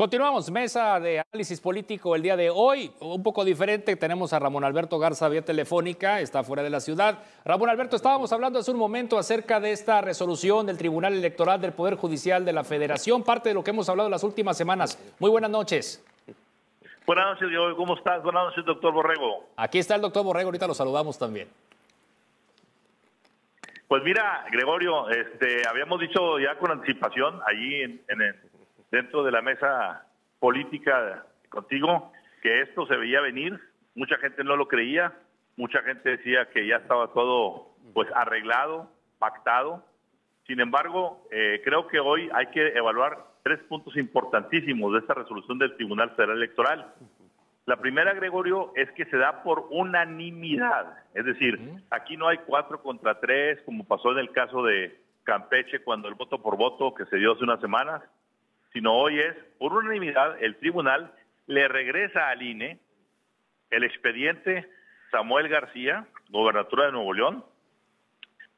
Continuamos, mesa de análisis político el día de hoy, un poco diferente, tenemos a Ramón Alberto Garza vía telefónica, está fuera de la ciudad. Ramón Alberto, estábamos hablando hace un momento acerca de esta resolución del Tribunal Electoral del Poder Judicial de la Federación, parte de lo que hemos hablado las últimas semanas. Muy buenas noches. Buenas noches, Diego, ¿cómo estás? Buenas noches, doctor Borrego. Aquí está el doctor Borrego, ahorita lo saludamos también. Pues mira, Gregorio, este, habíamos dicho ya con anticipación allí en el dentro de la mesa política contigo que esto se veía venir, mucha gente no lo creía, mucha gente decía que ya estaba todo pues arreglado, pactado. Sin embargo, eh, creo que hoy hay que evaluar tres puntos importantísimos de esta resolución del Tribunal Federal Electoral. La primera, Gregorio, es que se da por unanimidad. Es decir, aquí no hay cuatro contra tres, como pasó en el caso de Campeche cuando el voto por voto que se dio hace unas semanas sino hoy es, por unanimidad, el tribunal le regresa al INE el expediente Samuel García, gobernatura de Nuevo León,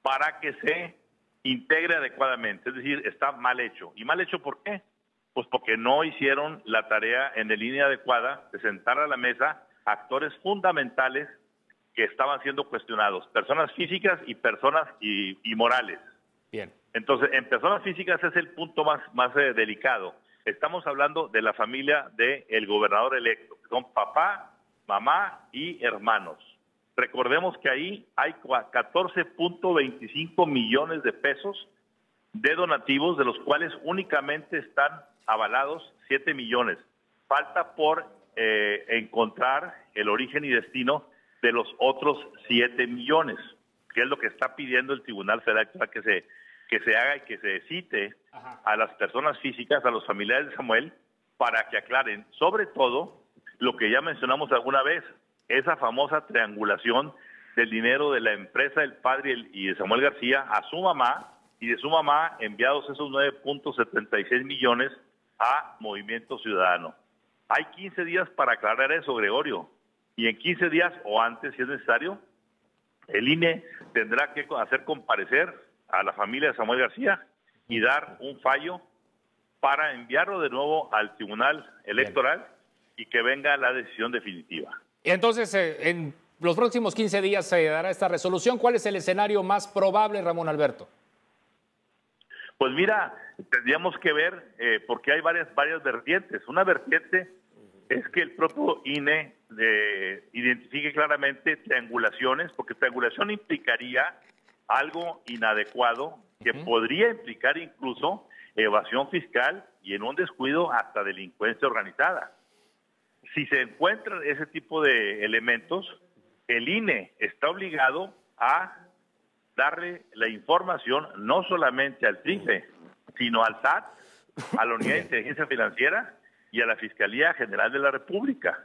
para que se integre adecuadamente. Es decir, está mal hecho. ¿Y mal hecho por qué? Pues porque no hicieron la tarea en la línea adecuada de sentar a la mesa actores fundamentales que estaban siendo cuestionados, personas físicas y personas y, y morales. Bien. Entonces, en personas físicas es el punto más, más eh, delicado. Estamos hablando de la familia del gobernador electo, que son papá, mamá y hermanos. Recordemos que ahí hay 14.25 millones de pesos de donativos, de los cuales únicamente están avalados 7 millones. Falta por eh, encontrar el origen y destino de los otros 7 millones, que es lo que está pidiendo el Tribunal Federal para que se que se haga y que se cite a las personas físicas, a los familiares de Samuel, para que aclaren, sobre todo, lo que ya mencionamos alguna vez, esa famosa triangulación del dinero de la empresa del padre y de Samuel García a su mamá y de su mamá enviados esos 9.76 millones a Movimiento Ciudadano. Hay 15 días para aclarar eso, Gregorio. Y en 15 días o antes, si es necesario, el INE tendrá que hacer comparecer a la familia de Samuel García y dar un fallo para enviarlo de nuevo al Tribunal Electoral y que venga la decisión definitiva. Y entonces, eh, en los próximos 15 días se dará esta resolución. ¿Cuál es el escenario más probable, Ramón Alberto? Pues mira, tendríamos que ver, eh, porque hay varias, varias vertientes. Una vertiente es que el propio INE eh, identifique claramente triangulaciones, porque triangulación implicaría algo inadecuado que podría implicar incluso evasión fiscal y en un descuido hasta delincuencia organizada. Si se encuentran ese tipo de elementos, el INE está obligado a darle la información no solamente al TRIFE, sino al SAT, a la Unidad de Inteligencia Financiera y a la Fiscalía General de la República.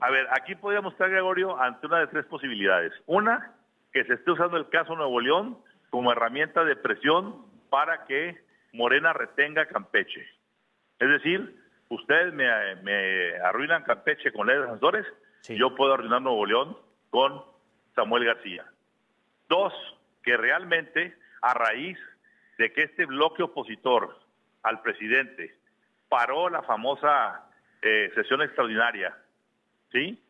A ver, aquí podríamos estar, Gregorio, ante una de tres posibilidades. Una, que se esté usando el caso Nuevo León como herramienta de presión para que Morena retenga Campeche. Es decir, ustedes me, arruinan Campeche con Leyes Sanzores, sí. yo puedo arruinar Nuevo León con Samuel García. Dos, que realmente a raíz de que este bloque opositor al presidente paró la famosa eh, sesión extraordinaria, ¿sí?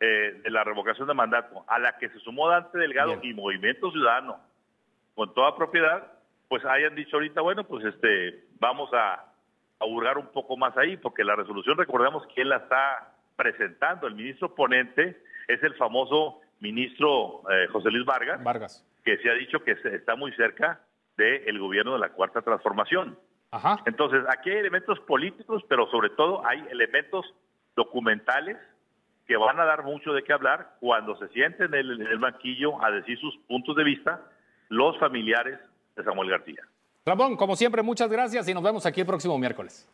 Eh, de la revocación de mandato, a la que se sumó Dante Delgado y Movimiento Ciudadano, con toda propiedad, pues hayan dicho ahorita, bueno, pues este, vamos a, a un poco más ahí, porque la resolución, recordemos que él la está presentando, el ministro ponente es el famoso ministro eh, José Luis Vargas, que se ha dicho que se está muy cerca del gobierno de la Cuarta Transformación. Entonces, aquí hay elementos políticos, pero sobre todo hay elementos documentales que van a dar mucho de qué hablar cuando se sienten en el, banquillo a decir sus puntos de vista los familiares de Samuel García. Ramón, como siempre, muchas gracias y nos vemos aquí el próximo miércoles.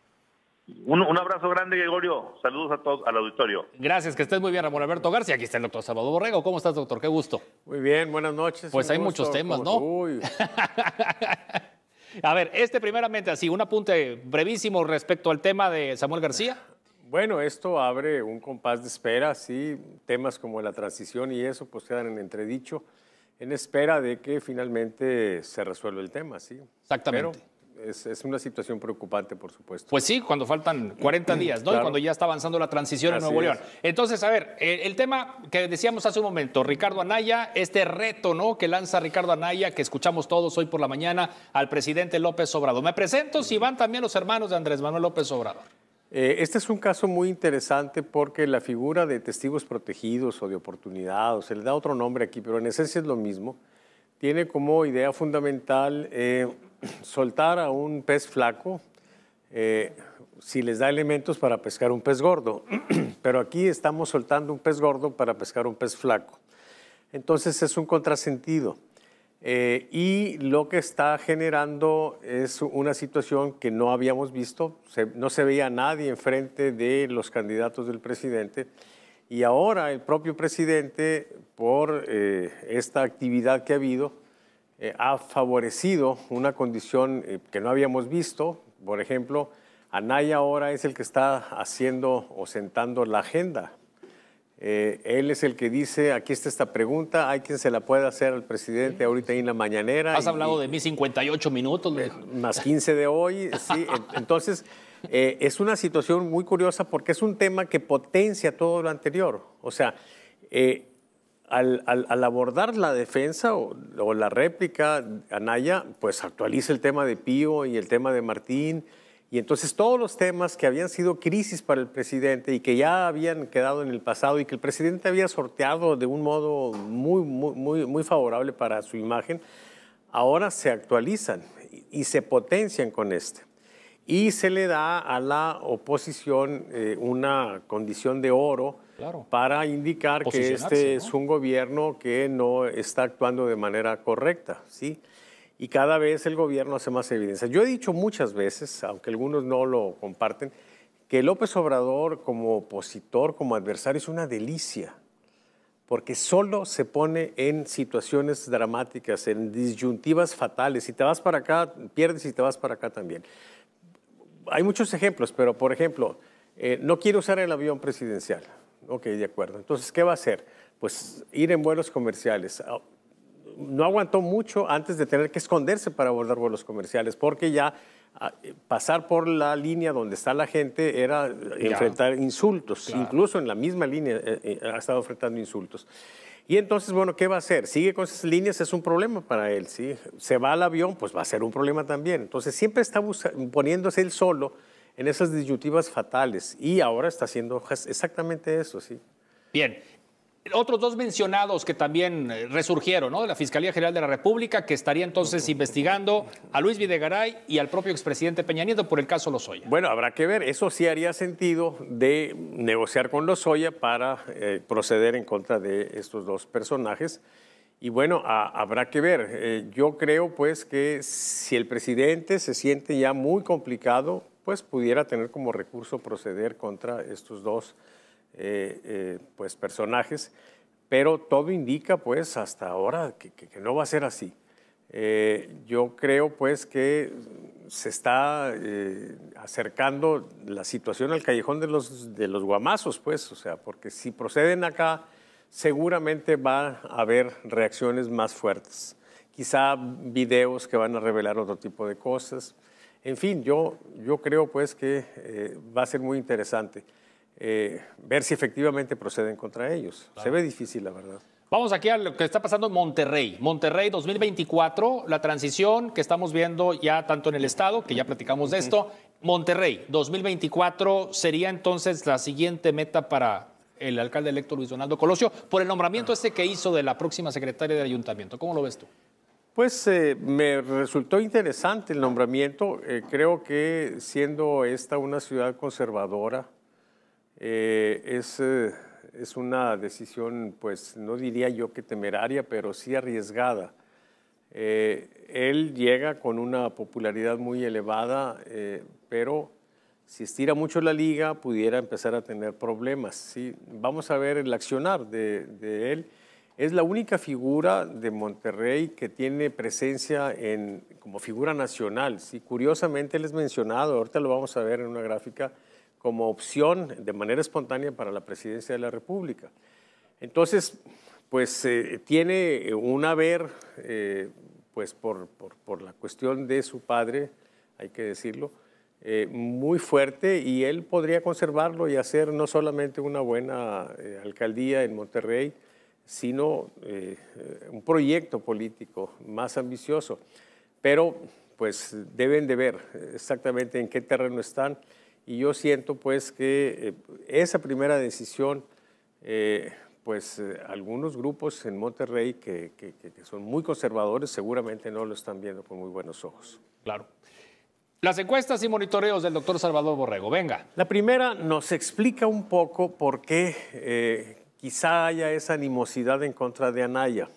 Un, abrazo grande, Gregorio. Saludos a todos, al auditorio. Gracias, que estés muy bien, Ramón Alberto García. Aquí está el doctor Salvador Borrego. ¿Cómo estás, doctor? Qué gusto. Muy bien, buenas noches. Pues hay muchos temas, ¿no? a ver, este primeramente así, un apunte brevísimo respecto al tema de Samuel García. Bueno, esto abre un compás de espera, sí, temas como la transición y eso pues quedan en entredicho, en espera de que finalmente se resuelva el tema, sí. Exactamente. es, una situación preocupante, por supuesto. Pues sí, cuando faltan 40 días, ¿no? Y cuando ya está avanzando la transición en Nuevo León. Entonces, a ver, eh, el tema que decíamos hace un momento, Ricardo Anaya, este reto, ¿no? Que lanza Ricardo Anaya, que escuchamos todos hoy por la mañana al presidente López Obrador. Me presento, si van también los hermanos de Andrés Manuel López Obrador. Eh, este es un caso muy interesante porque la figura de testigos protegidos o de oportunidad, o se le da otro nombre aquí, pero en esencia es lo mismo, tiene como idea fundamental eh, soltar a un pez flaco eh, si les da elementos para pescar un pez gordo. pero aquí estamos soltando un pez gordo para pescar un pez flaco. Entonces es un contrasentido. Eh, y lo que está generando es una situación que no habíamos visto, no se veía nadie enfrente de los candidatos del presidente. Y ahora el propio presidente, por eh, esta actividad que ha habido, eh, ha favorecido una condición que no habíamos visto. Por ejemplo, Anaya ahora es el que está haciendo o sentando la agenda eh, él es el que dice, aquí está esta pregunta, hay quien se la puede hacer al presidente ahorita en la mañanera. Has hablado de mí 58 minutos. Eh, más 15 de hoy, sí. Entonces, eh, es una situación muy curiosa porque es un tema que potencia todo lo anterior. O sea, al, abordar la defensa o, o la réplica, Anaya, pues actualiza el tema de Pío y el tema de Martín. Y entonces todos los temas que habían sido crisis para el presidente y que ya habían quedado en el pasado y que el presidente había sorteado de un modo muy, muy, muy, favorable para su imagen, ahora se actualizan y se potencian con este. Y se le da a la oposición eh, una condición de oro para indicar que este es un gobierno que no está actuando de manera correcta. ¿sí? y cada vez el gobierno hace más evidencia. Yo he dicho muchas veces, aunque algunos no lo comparten, que López Obrador como opositor, como adversario, es una delicia, porque solo se pone en situaciones dramáticas, en disyuntivas fatales. Si te vas para acá, pierdes y te vas para acá también. Hay muchos ejemplos, pero por ejemplo, eh, no quiere usar el avión presidencial. Ok, de acuerdo. Entonces, ¿qué va a hacer? Pues ir en vuelos comerciales no aguantó mucho antes de tener que esconderse para abordar vuelos comerciales, porque ya ah, pasar por la línea donde está la gente era enfrentar insultos, incluso en la misma línea eh, eh, ha estado enfrentando insultos. Y entonces, bueno, ¿qué va a hacer? Sigue con esas líneas, es un problema para él, ¿sí? Se va al avión, pues va a ser un problema también. Entonces, siempre está poniéndose él solo en esas disyuntivas fatales y ahora está haciendo exactamente eso, ¿sí? Bien, otros dos mencionados que también eh, resurgieron, ¿no? De la Fiscalía General de la República, que estaría entonces investigando a Luis Videgaray y al propio expresidente Peña Nieto por el caso Lozoya. Bueno, habrá que ver. Eso sí haría sentido de negociar con Lozoya para eh, proceder en contra de estos dos personajes. Y bueno, habrá que ver. Eh, yo creo, pues, que si el presidente se siente ya muy complicado, pues pudiera tener como recurso proceder contra estos dos eh, eh, pues personajes, pero todo indica pues hasta ahora que, no va a ser así. Eh, yo creo pues que se está acercando la situación al callejón de los, de los guamazos, pues, o sea, porque si proceden acá, seguramente va a haber reacciones más fuertes, quizá videos que van a revelar otro tipo de cosas. En fin, yo, yo creo pues que va a ser muy interesante. Eh, ver si efectivamente proceden contra ellos. Se ve difícil, la verdad. Vamos aquí a lo que está pasando en Monterrey. Monterrey 2024, la transición que estamos viendo ya tanto en el Estado, que ya platicamos de esto. Monterrey 2024 sería entonces la siguiente meta para el alcalde electo Luis Donaldo Colosio por el nombramiento este que hizo de la próxima secretaria del ayuntamiento. ¿Cómo lo ves tú? Pues eh, me resultó interesante el nombramiento. Eh, creo que siendo esta una ciudad conservadora, eh, es, eh, es, una decisión, pues no diría yo que temeraria, pero sí arriesgada. Eh, él llega con una popularidad muy elevada, pero si estira mucho la liga pudiera empezar a tener problemas. ¿sí? Vamos a ver el accionar de, él. Es la única figura de Monterrey que tiene presencia en, como figura nacional. ¿sí? Curiosamente, él es mencionado, ahorita lo vamos a ver en una gráfica, como opción de manera espontánea para la presidencia de la República. Entonces, pues eh, tiene un haber, eh, pues por, la cuestión de su padre, hay que decirlo, eh, muy fuerte y él podría conservarlo y hacer no solamente una buena alcaldía en Monterrey, sino un proyecto político más ambicioso. Pero pues deben de ver exactamente en qué terreno están y yo siento pues que eh, esa primera decisión, eh, pues eh, algunos grupos en Monterrey que, que, son muy conservadores seguramente no lo están viendo con muy buenos ojos. Claro. Las encuestas y monitoreos del doctor Salvador Borrego, venga. La primera nos explica un poco por qué quizá haya esa animosidad en contra de Anaya.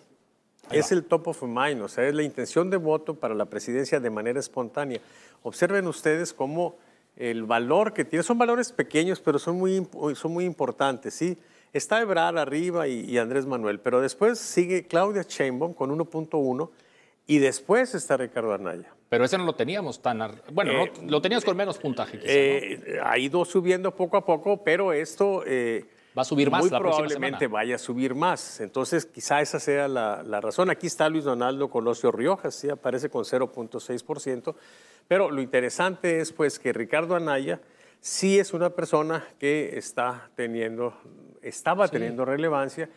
Es el top of mind, o sea, es la intención de voto para la presidencia de manera espontánea. Observen ustedes cómo el valor que tiene. Son valores pequeños, pero son muy, son muy importantes, ¿sí? Está Ebrard arriba y, Andrés Manuel, pero después sigue Claudia Sheinbaum con 1.1 y después está Ricardo Anaya. Pero ese no lo teníamos tan... Bueno, eh, lo teníamos con menos puntaje. Eh, ha ido subiendo poco a poco, pero esto... Eh, ¿Va a subir más? Muy probablemente vaya a subir más. Entonces, quizá esa sea la, razón. Aquí está Luis Donaldo Colosio Riojas, sí, aparece con 0.6%. Pero lo interesante es pues que Ricardo Anaya sí es una persona que está teniendo, estaba teniendo relevancia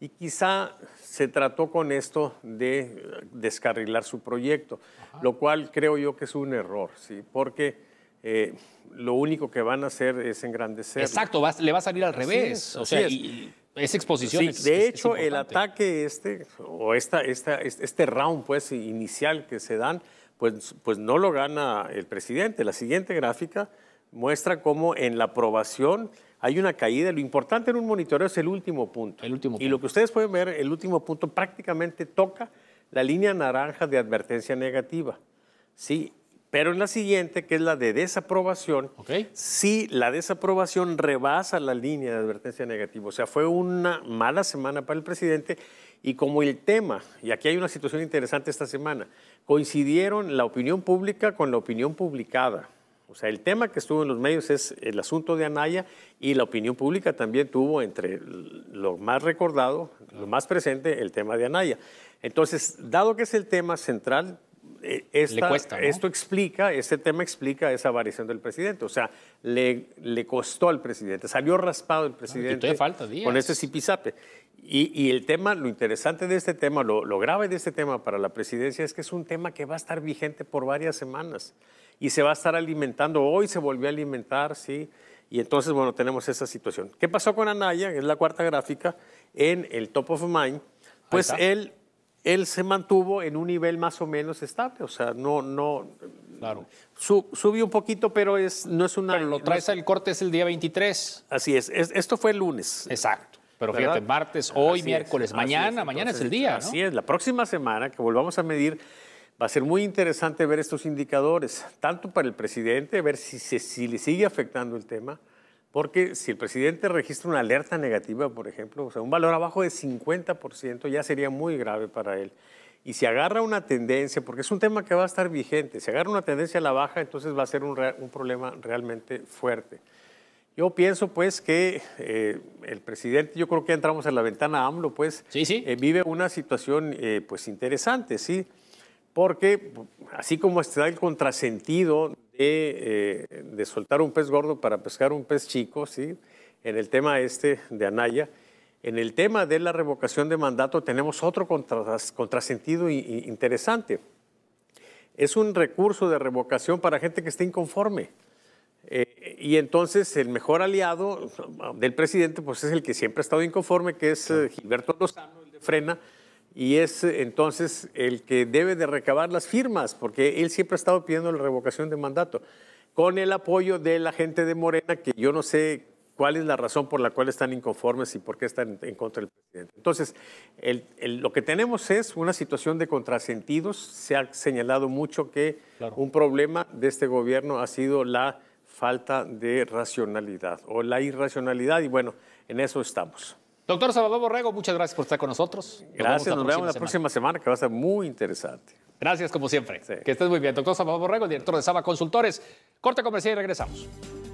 y quizá se trató con esto de descarrilar su proyecto, lo cual creo yo que es un error, ¿sí? porque eh, lo único que van a hacer es engrandecer. Exacto, le va a salir al revés. o sea, es. exposición. de hecho, el ataque este, o esta, esta, este round pues, inicial que se dan, pues, pues no lo gana el presidente. La siguiente gráfica muestra cómo en la aprobación hay una caída. Lo importante en un monitoreo es el último punto. El último punto. Y lo que ustedes pueden ver, el último punto prácticamente toca la línea naranja de advertencia negativa. Sí, pero en la siguiente, que es la de desaprobación, okay. sí, la desaprobación rebasa la línea de advertencia negativa. O sea, fue una mala semana para el presidente y como el tema, y aquí hay una situación interesante esta semana, coincidieron la opinión pública con la opinión publicada. O sea, el tema que estuvo en los medios es el asunto de Anaya y la opinión pública también tuvo entre lo más recordado, lo más presente, el tema de Anaya. Entonces, dado que es el tema central, eh, esta, le cuesta, esto explica, este tema explica esa variación del presidente. O sea, le, le costó al presidente, salió raspado el ah, presidente falta con este zipizape. Y, y, el tema, lo interesante de este tema, lo, lo grave de este tema para la presidencia es que es un tema que va a estar vigente por varias semanas y se va a estar alimentando. Hoy se volvió a alimentar, sí. Y entonces, bueno, tenemos esa situación. ¿Qué pasó con Anaya? Es la cuarta gráfica en el top of mind. Pues él él se mantuvo en un nivel más o menos estable, o sea, no, no, claro. subió un poquito, pero es, no es una... Pero lo traes corte, es el día 23. Así es, esto fue el lunes. Exacto. Pero fíjate, martes, hoy, miércoles, mañana, mañana es el día. Así es, la próxima semana que volvamos a medir, va a ser muy interesante ver estos indicadores, tanto para el presidente, ver si, se, si le sigue afectando el tema, porque si el presidente registra una alerta negativa, por ejemplo, o sea, un valor abajo de 50% ya sería muy grave para él. Y si agarra una tendencia, porque es un tema que va a estar vigente, si agarra una tendencia a la baja, entonces va a ser un, problema realmente fuerte. Yo pienso pues que eh, el presidente, yo creo que entramos en la ventana AMLO, pues eh, vive una situación eh, pues interesante, ¿sí? sí porque así como está el contrasentido eh, de, soltar un pez gordo para pescar un pez chico, ¿sí? en el tema este de Anaya, en el tema de la revocación de mandato tenemos otro contrasentido interesante. Es un recurso de revocación para gente que esté inconforme. Eh, y entonces el mejor aliado del presidente pues es el que siempre ha estado inconforme, que es eh, Gilberto Lozano, el de Frena, y es eh, entonces el que debe de recabar las firmas, porque él siempre ha estado pidiendo la revocación de mandato, con el apoyo de la gente de Morena, que yo no sé cuál es la razón por la cual están inconformes y por qué están en contra del presidente. Entonces, lo que tenemos es una situación de contrasentidos. Se ha señalado mucho que un problema de este gobierno ha sido la falta de racionalidad o la irracionalidad, y bueno, en eso estamos. Doctor Salvador Borrego, muchas gracias por estar con nosotros. Gracias, nos vemos, la, próxima, semana. que va a ser muy interesante. Gracias, como siempre. Que estés muy bien. Doctor Salvador Borrego, director de Saba Consultores. Corte comercial y regresamos.